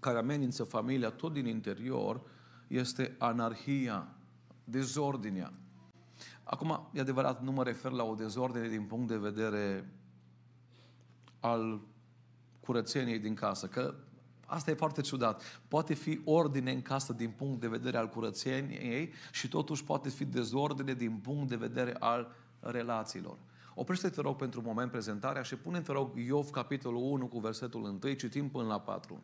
care amenință familia tot din interior, este anarhia, dezordinea. Acum, e adevărat, nu mă refer la o dezordine din punct de vedere al curățeniei din casă, că Asta e foarte ciudat. Poate fi ordine în casă din punct de vedere al curățeniei și totuși poate fi dezordine din punct de vedere al relațiilor. Oprește-te, rog, pentru un moment prezentarea și pune te rog, Iov, capitolul 1 cu versetul 1, citim până la 4.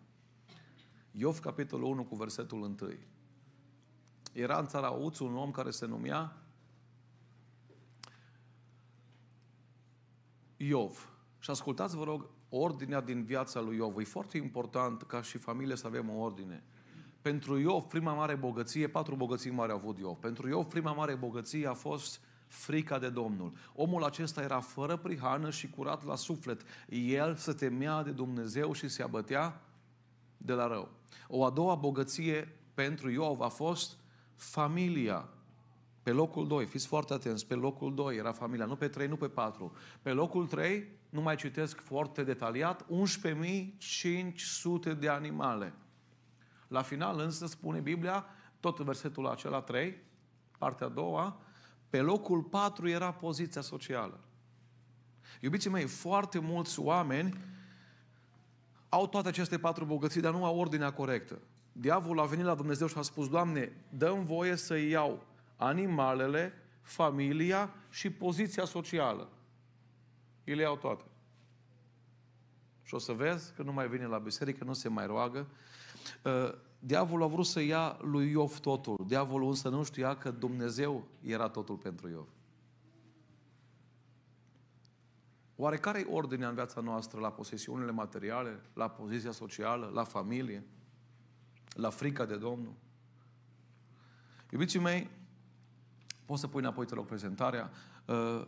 Iov, capitolul 1 cu versetul 1. Era în țara Uț un om care se numea Iov. Și ascultați, vă rog, ordinea din viața lui Iov. E foarte important ca și familie să avem o ordine. Pentru Iov, prima mare bogăție, patru bogății mari a avut Iov. Pentru Iov, prima mare bogăție a fost frica de Domnul. Omul acesta era fără prihană și curat la suflet. El se temea de Dumnezeu și se abătea de la rău. O a doua bogăție pentru Iov a fost familia. Pe locul 2, fiți foarte atenți, pe locul 2 era familia, nu pe 3, nu pe 4. Pe locul 3, nu mai citesc foarte detaliat, 11.500 de animale. La final însă spune Biblia, tot versetul acela 3, partea a doua, pe locul 4 era poziția socială. Iubiții mei, foarte mulți oameni au toate aceste patru bogății, dar nu au ordinea corectă. Diavolul a venit la Dumnezeu și a spus, Doamne, dăm voie să iau animalele, familia și poziția socială. Ei le iau toate. Și o să vezi că nu mai vine la biserică, nu se mai roagă. Uh, diavolul a vrut să ia lui Iov totul. Diavolul însă nu știa că Dumnezeu era totul pentru Iov. Oare care e ordinea în viața noastră la posesiunile materiale, la poziția socială, la familie, la frica de Domnul? Iubiții mei, poți să pui înapoi, te rog, prezentarea. Uh,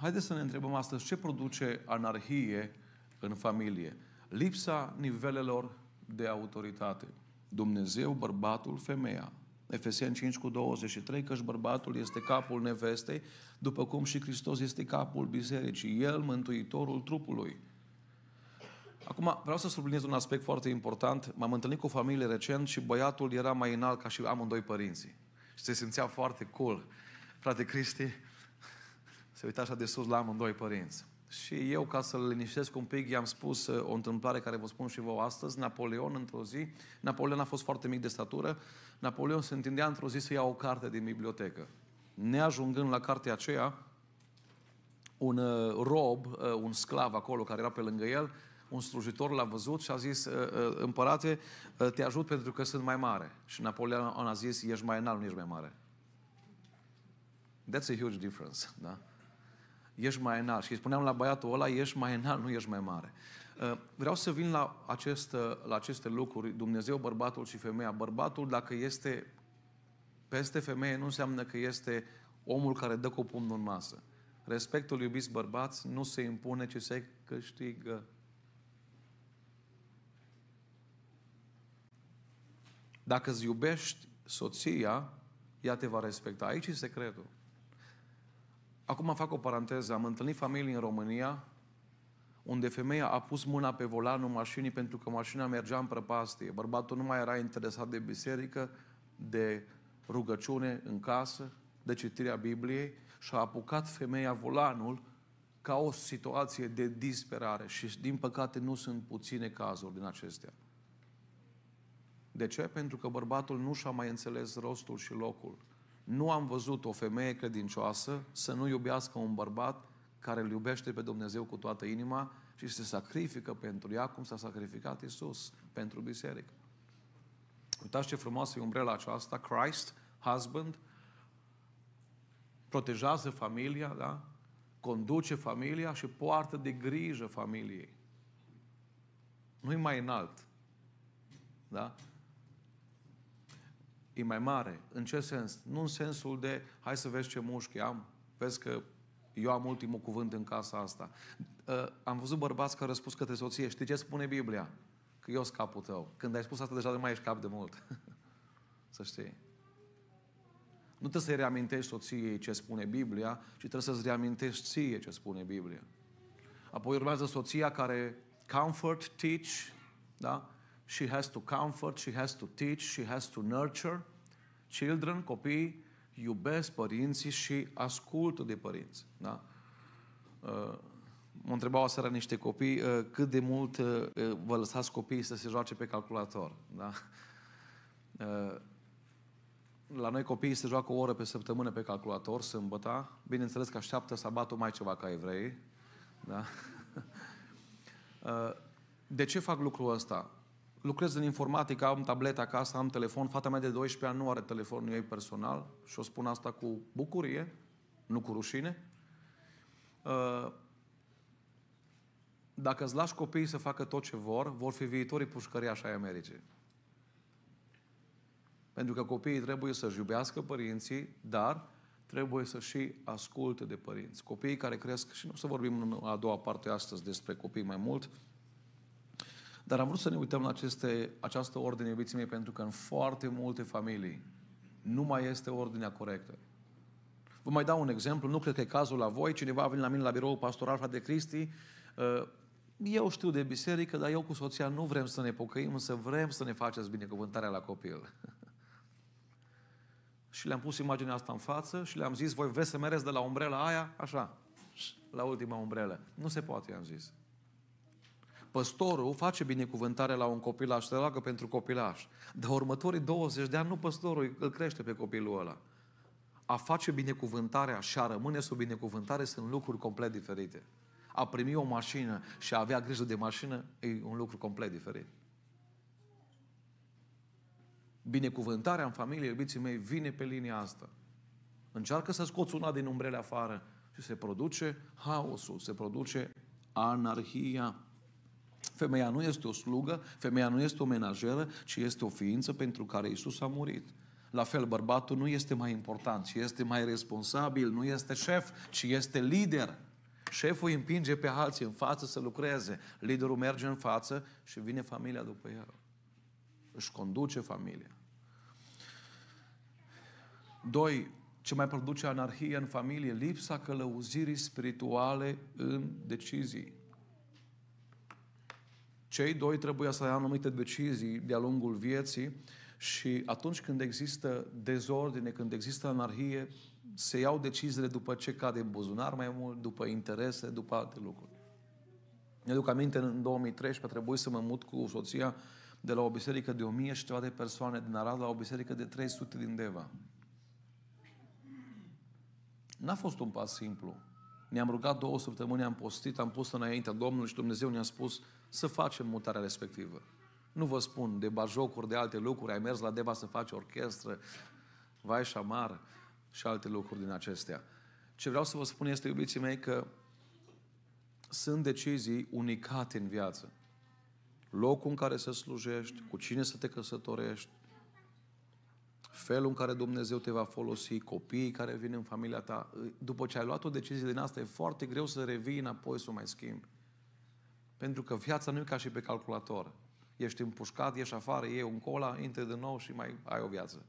Haideți să ne întrebăm astăzi ce produce anarhie în familie. Lipsa nivelelor de autoritate. Dumnezeu, bărbatul, femeia. Efesien 5 cu 23, căci bărbatul este capul nevestei, după cum și Hristos este capul bisericii, El mântuitorul trupului. Acum, vreau să subliniez un aspect foarte important. M-am întâlnit cu o familie recent și băiatul era mai înalt ca și amândoi părinții. Și se simțea foarte cool. Frate Cristi, se uita așa de sus la amândoi părinți. Și eu, ca să-l liniștesc un pic, i-am spus uh, o întâmplare care vă spun și vouă astăzi. Napoleon, într-o zi, Napoleon a fost foarte mic de statură, Napoleon se întindea într-o zi să ia o carte din bibliotecă. Neajungând la cartea aceea, un uh, rob, uh, un sclav acolo care era pe lângă el, un slujitor l-a văzut și a zis, împărate, te ajut pentru că sunt mai mare. Și Napoleon a zis, ești mai înalt, nu ești mai mare. That's a huge difference, da? ești mai înalt. Și îi spuneam la băiatul ăla, ești mai înalt, nu ești mai mare. Uh, vreau să vin la, acest, uh, la aceste lucruri, Dumnezeu, bărbatul și femeia. Bărbatul, dacă este peste femeie, nu înseamnă că este omul care dă cu pumnul în masă. Respectul, iubiți bărbați, nu se impune, ci se câștigă. Dacă îți iubești soția, ea te va respecta. Aici e secretul. Acum fac o paranteză. Am întâlnit familii în România unde femeia a pus mâna pe volanul mașinii pentru că mașina mergea în prăpastie. Bărbatul nu mai era interesat de biserică, de rugăciune în casă, de citirea Bibliei și a apucat femeia volanul ca o situație de disperare. Și din păcate nu sunt puține cazuri din acestea. De ce? Pentru că bărbatul nu și-a mai înțeles rostul și locul. Nu am văzut o femeie credincioasă să nu iubească un bărbat care îl iubește pe Dumnezeu cu toată inima și se sacrifică pentru ea cum s-a sacrificat Isus pentru biserică. Uitați ce frumoasă e umbrela aceasta, Christ, husband, protejează familia, da? conduce familia și poartă de grijă familiei. Nu-i mai înalt. Da? e mai mare. În ce sens? Nu în sensul de hai să vezi ce mușchi am, vezi că eu am ultimul cuvânt în casa asta. Uh, am văzut bărbați care au spus către soție, știi ce spune Biblia? Că eu scapul tău. Când ai spus asta, deja nu mai ești cap de mult. [laughs] să știi. Nu trebuie să-i reamintești soției ce spune Biblia, ci trebuie să-ți reamintești ție ce spune Biblia. Apoi urmează soția care comfort, teach, da? she has to comfort, she has to teach, she has to nurture. Children, copii, iubesc părinții și ascultă de părinți. Da? Uh, mă întrebau aseară niște copii uh, cât de mult uh, vă lăsați copiii să se joace pe calculator. Da? La noi copiii se joacă o oră pe săptămână pe calculator, sâmbătă. Bineînțeles că așteaptă sabatul mai ceva ca evrei. Da? [laughs] De ce fac lucrul ăsta? lucrez în informatică, am tableta acasă, am telefon, fata mea de 12 ani nu are telefonul ei personal și o spun asta cu bucurie, nu cu rușine. Uh, dacă îți lași copiii să facă tot ce vor, vor fi viitorii așa ai Americii. Pentru că copiii trebuie să-și iubească părinții, dar trebuie să și asculte de părinți. Copiii care cresc, și nu o să vorbim în a doua parte astăzi despre copii mai mult, dar am vrut să ne uităm la aceste, această ordine, iubiții mei, pentru că în foarte multe familii nu mai este ordinea corectă. Vă mai dau un exemplu, nu cred că e cazul la voi, cineva a venit la mine la birou pastoral, frate Cristi, uh, eu știu de biserică, dar eu cu soția nu vrem să ne pocăim, însă vrem să ne faceți binecuvântarea la copil. [laughs] și le-am pus imaginea asta în față și le-am zis, voi vreți să mereți de la umbrela aia? Așa, la ultima umbrelă. Nu se poate, i-am zis păstorul face binecuvântare la un copilaș, se roagă pentru copilaș. Dar următorii 20 de ani nu păstorul îl crește pe copilul ăla. A face binecuvântarea și a rămâne sub binecuvântare sunt lucruri complet diferite. A primi o mașină și a avea grijă de mașină e un lucru complet diferit. Binecuvântarea în familie, iubiții mei, vine pe linia asta. Încearcă să scoți una din umbrele afară și se produce haosul, se produce anarhia, Femeia nu este o slugă, femeia nu este o menajeră, ci este o ființă pentru care Isus a murit. La fel, bărbatul nu este mai important, ci este mai responsabil, nu este șef, ci este lider. Șeful îi împinge pe alții în față să lucreze. Liderul merge în față și vine familia după el. Își conduce familia. Doi, ce mai produce anarhie în familie? Lipsa călăuzirii spirituale în decizii. Cei doi trebuie să ia anumite decizii de-a lungul vieții și atunci când există dezordine, când există anarhie, se iau deciziile după ce cade în buzunar mai mult, după interese, după alte lucruri. Ne aduc aminte, în 2013 a trebuit să mă mut cu soția de la o biserică de 1000 și ceva de persoane din Arad la o biserică de 300 din Deva. N-a fost un pas simplu. Ne-am rugat două săptămâni, am postit, am pus înainte Domnului și Dumnezeu ne-a spus să facem mutarea respectivă. Nu vă spun de bajocuri, de alte lucruri, ai mers la Deva să faci orchestră, vai și amar și alte lucruri din acestea. Ce vreau să vă spun este, iubiții mei, că sunt decizii unicate în viață. Locul în care să slujești, cu cine să te căsătorești, felul în care Dumnezeu te va folosi, copiii care vin în familia ta. După ce ai luat o decizie din asta, e foarte greu să revii înapoi, să o mai schimbi. Pentru că viața nu e ca și pe calculator. Ești împușcat, ieși afară, iei un cola, intri de nou și mai ai o viață.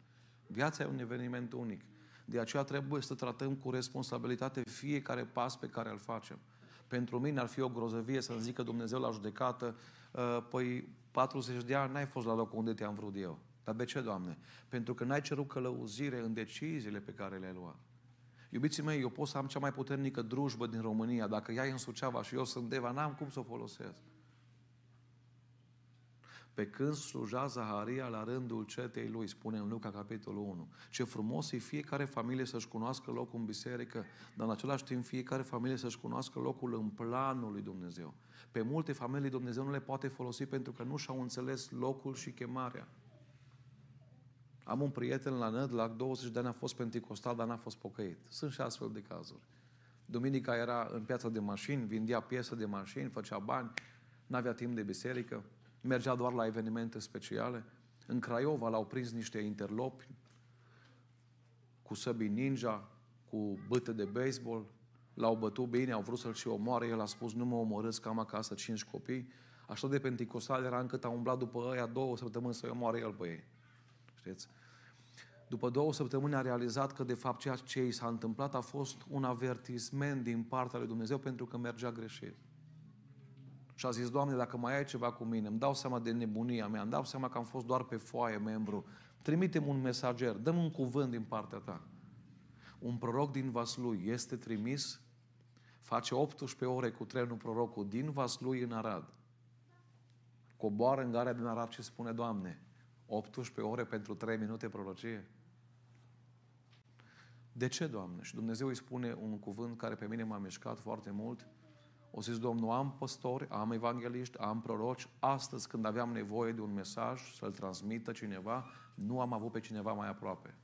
Viața e un eveniment unic. De aceea trebuie să tratăm cu responsabilitate fiecare pas pe care îl facem. Pentru mine ar fi o grozăvie să-mi zică Dumnezeu la judecată, ă, păi 40 de ani n-ai fost la locul unde te-am vrut eu. Dar de ce, Doamne? Pentru că n-ai cerut călăuzire în deciziile pe care le-ai luat. Iubiții mei, eu pot să am cea mai puternică drujbă din România. Dacă ea e în Suceava și eu sunt Deva, n-am cum să o folosesc. Pe când sluja Zaharia la rândul cetei lui, spune în Luca capitolul 1. Ce frumos e fiecare familie să-și cunoască locul în biserică, dar în același timp fiecare familie să-și cunoască locul în planul lui Dumnezeu. Pe multe familii Dumnezeu nu le poate folosi pentru că nu și-au înțeles locul și chemarea. Am un prieten la Nădlac, 20 de ani a fost pentecostal, dar n-a fost pocăit. Sunt și astfel de cazuri. Duminica era în piața de mașini, vindea piese de mașini, făcea bani, n-avea timp de biserică, mergea doar la evenimente speciale. În Craiova l-au prins niște interlopi cu săbi ninja, cu bâte de baseball, l-au bătut bine, au vrut să-l și omoare, el a spus, nu mă omorâți, că am acasă cinci copii. Așa de pentecostal era încât a umblat după aia două săptămâni să-i omoare el pe ei credeți? După două săptămâni a realizat că de fapt ceea ce i s-a întâmplat a fost un avertisment din partea lui Dumnezeu pentru că mergea greșit. Și a zis, Doamne, dacă mai ai ceva cu mine, îmi dau seama de nebunia mea, îmi dau seama că am fost doar pe foaie membru, trimitem un mesager, dăm un cuvânt din partea ta. Un proroc din Vaslui este trimis, face 18 ore cu trenul prorocul din Vaslui în Arad. Coboară în gara din Arad și spune, Doamne, 18 ore pentru 3 minute prorocie? De ce, Doamne? Și Dumnezeu îi spune un cuvânt care pe mine m-a mișcat foarte mult. O zis, Domnul, am păstori, am evangeliști, am proroci. Astăzi, când aveam nevoie de un mesaj să-l transmită cineva, nu am avut pe cineva mai aproape.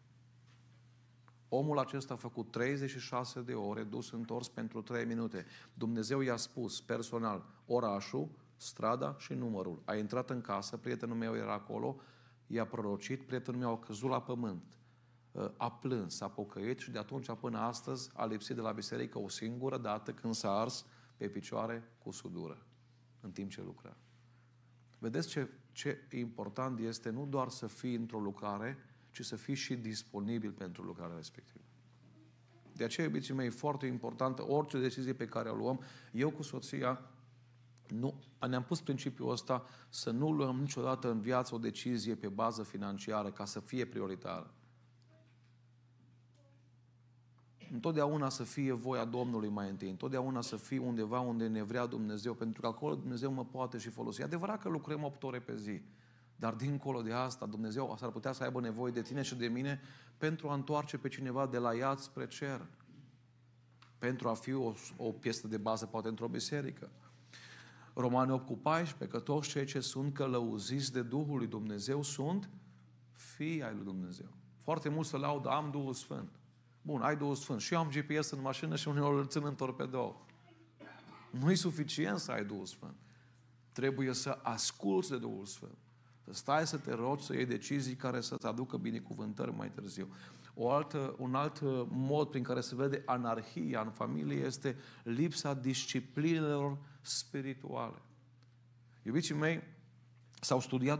Omul acesta a făcut 36 de ore, dus întors pentru 3 minute. Dumnezeu i-a spus personal orașul, strada și numărul. A intrat în casă, prietenul meu era acolo, i-a prorocit, prietenul meu a căzut la pământ, uh, a plâns, a pocăit și de atunci până astăzi a lipsit de la biserică o singură dată când s-a ars pe picioare cu sudură, în timp ce lucra. Vedeți ce, ce important este nu doar să fii într-o lucrare, ci să fii și disponibil pentru lucrarea respectivă. De aceea, iubiții mei, e foarte importantă orice decizie pe care o luăm. Eu cu soția nu, ne-am pus principiul ăsta să nu luăm niciodată în viață o decizie pe bază financiară ca să fie prioritară. Întotdeauna să fie voia Domnului mai întâi, întotdeauna să fie undeva unde ne vrea Dumnezeu, pentru că acolo Dumnezeu mă poate și folosi. E adevărat că lucrăm 8 ore pe zi, dar dincolo de asta, Dumnezeu s-ar putea să aibă nevoie de tine și de mine pentru a întoarce pe cineva de la iad spre cer. Pentru a fi o, o piesă de bază, poate într-o biserică Romani 8 cu 14, că toți cei ce sunt călăuziți de Duhul lui Dumnezeu sunt fii ai lui Dumnezeu. Foarte mult să laudă, am Duhul Sfânt. Bun, ai Duhul Sfânt. Și eu am GPS în mașină și uneori îl țin în torpedou. nu e suficient să ai Duhul Sfânt. Trebuie să asculți de Duhul Sfânt. Să stai să te rogi, să iei decizii care să-ți aducă binecuvântări mai târziu. O altă, un alt uh, mod prin care se vede anarhia în familie este lipsa disciplinelor spirituale. Iubiții mei, S-au studiat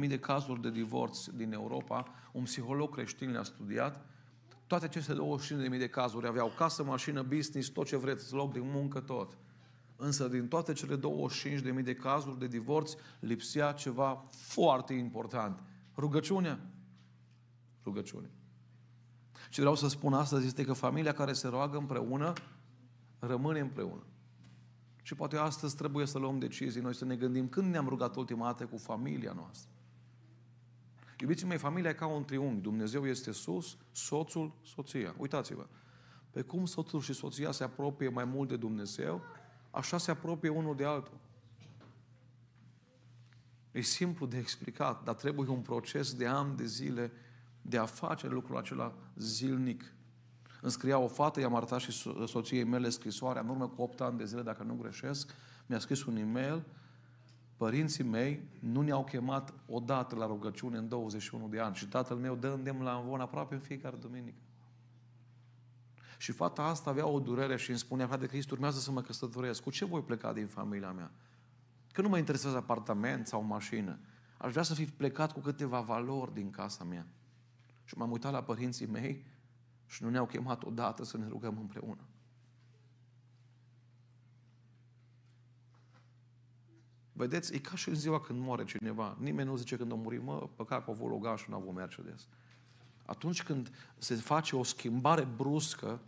25.000 de cazuri de divorț din Europa. Un psiholog creștin le-a studiat. Toate aceste 25.000 de cazuri aveau casă, mașină, business, tot ce vreți, loc de muncă, tot. Însă din toate cele 25.000 de cazuri de divorț lipsea ceva foarte important. Rugăciunea. Rugăciunea. Ce vreau să spun astăzi este că familia care se roagă împreună, rămâne împreună. Și poate astăzi trebuie să luăm decizii, noi să ne gândim când ne-am rugat ultima dată cu familia noastră. Iubiții mei, familia e ca un triunghi. Dumnezeu este sus, soțul, soția. Uitați-vă. Pe cum soțul și soția se apropie mai mult de Dumnezeu, așa se apropie unul de altul. E simplu de explicat, dar trebuie un proces de ani de zile de a face lucrul acela zilnic. Îmi scria o fată, i-am arătat și soției mele scrisoarea, în urmă cu 8 ani de zile, dacă nu greșesc, mi-a scris un e-mail, părinții mei nu ne-au chemat odată la rugăciune în 21 de ani și tatăl meu dă îndemn la învon aproape în fiecare duminică. Și fata asta avea o durere și îmi spunea, frate Crist, urmează să mă căsătoresc. Cu ce voi pleca din familia mea? Că nu mă interesează apartament sau mașină. Aș vrea să fi plecat cu câteva valori din casa mea și m-am uitat la părinții mei și nu ne-au chemat odată să ne rugăm împreună. Vedeți, e ca și în ziua când moare cineva. Nimeni nu zice când a murit, mă, păcat că o vor loga și nu vom Mercedes. Atunci când se face o schimbare bruscă,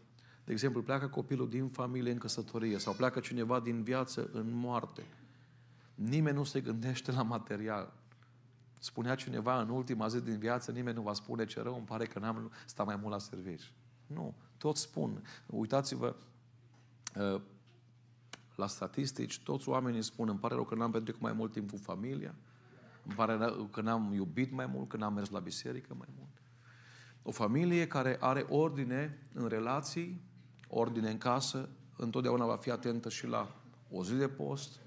de exemplu, pleacă copilul din familie în căsătorie sau pleacă cineva din viață în moarte, nimeni nu se gândește la material. Spunea cineva în ultima zi din viață, nimeni nu va spune ce rău, îmi pare că n-am stat mai mult la servici. Nu, toți spun. Uitați-vă uh, la statistici, toți oamenii spun, îmi pare rău că n-am petrecut mai mult timp cu familia, îmi pare rău că n-am iubit mai mult, că n-am mers la biserică mai mult. O familie care are ordine în relații, ordine în casă, întotdeauna va fi atentă și la o zi de post,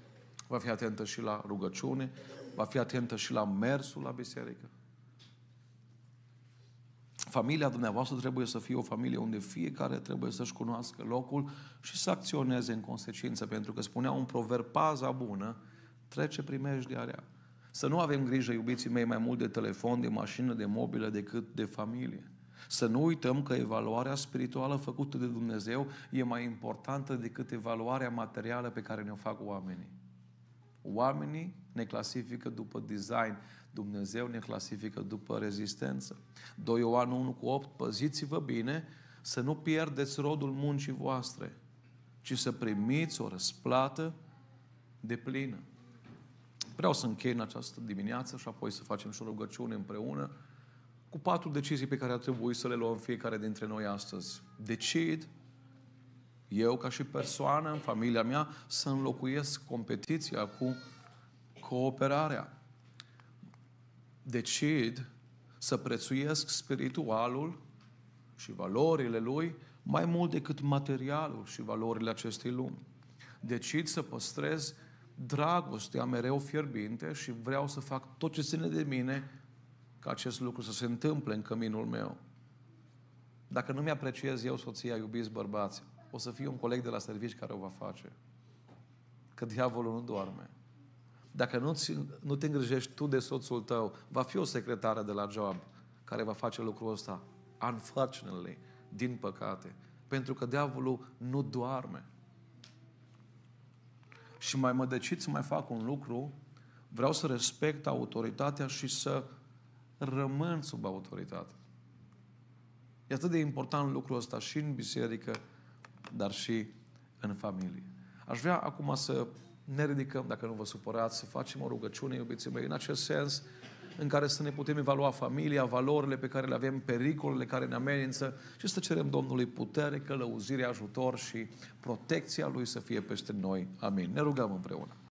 va fi atentă și la rugăciune, Va fi atentă și la mersul la biserică. Familia dumneavoastră trebuie să fie o familie unde fiecare trebuie să-și cunoască locul și să acționeze în consecință, pentru că spunea un proverb, paza bună trece primejdea rea. Să nu avem grijă, iubiții mei, mai mult de telefon, de mașină, de mobilă, decât de familie. Să nu uităm că evaluarea spirituală făcută de Dumnezeu e mai importantă decât evaluarea materială pe care ne-o fac oamenii. Oamenii ne clasifică după design, Dumnezeu ne clasifică după rezistență. 2 Ioan 1 cu 8, păziți-vă bine să nu pierdeți rodul muncii voastre, ci să primiți o răsplată de plină. Vreau să închei în această dimineață și apoi să facem și o rugăciune împreună cu patru decizii pe care ar trebui să le luăm fiecare dintre noi astăzi. Decid eu ca și persoană în familia mea să înlocuiesc competiția cu cooperarea. Decid să prețuiesc spiritualul și valorile lui mai mult decât materialul și valorile acestei lumi. Decid să păstrez dragostea mereu fierbinte și vreau să fac tot ce ține de mine ca acest lucru să se întâmple în căminul meu. Dacă nu mi-apreciez eu soția, iubiți bărbați, o să fiu un coleg de la servici care o va face. Că diavolul nu doarme. Dacă nu, nu te îngrijești tu de soțul tău, va fi o secretară de la job care va face lucrul ăsta, unfortunately, din păcate. Pentru că diavolul nu doarme. Și mai mă decid să mai fac un lucru, vreau să respect autoritatea și să rămân sub autoritate. E atât de important lucrul ăsta și în biserică, dar și în familie. Aș vrea acum să ne ridicăm, dacă nu vă supărați, să facem o rugăciune, iubiții mei, în acest sens, în care să ne putem evalua familia, valorile pe care le avem, pericolele care ne amenință și să cerem Domnului putere, călăuzire, ajutor și protecția Lui să fie peste noi. Amin. Ne rugăm împreună.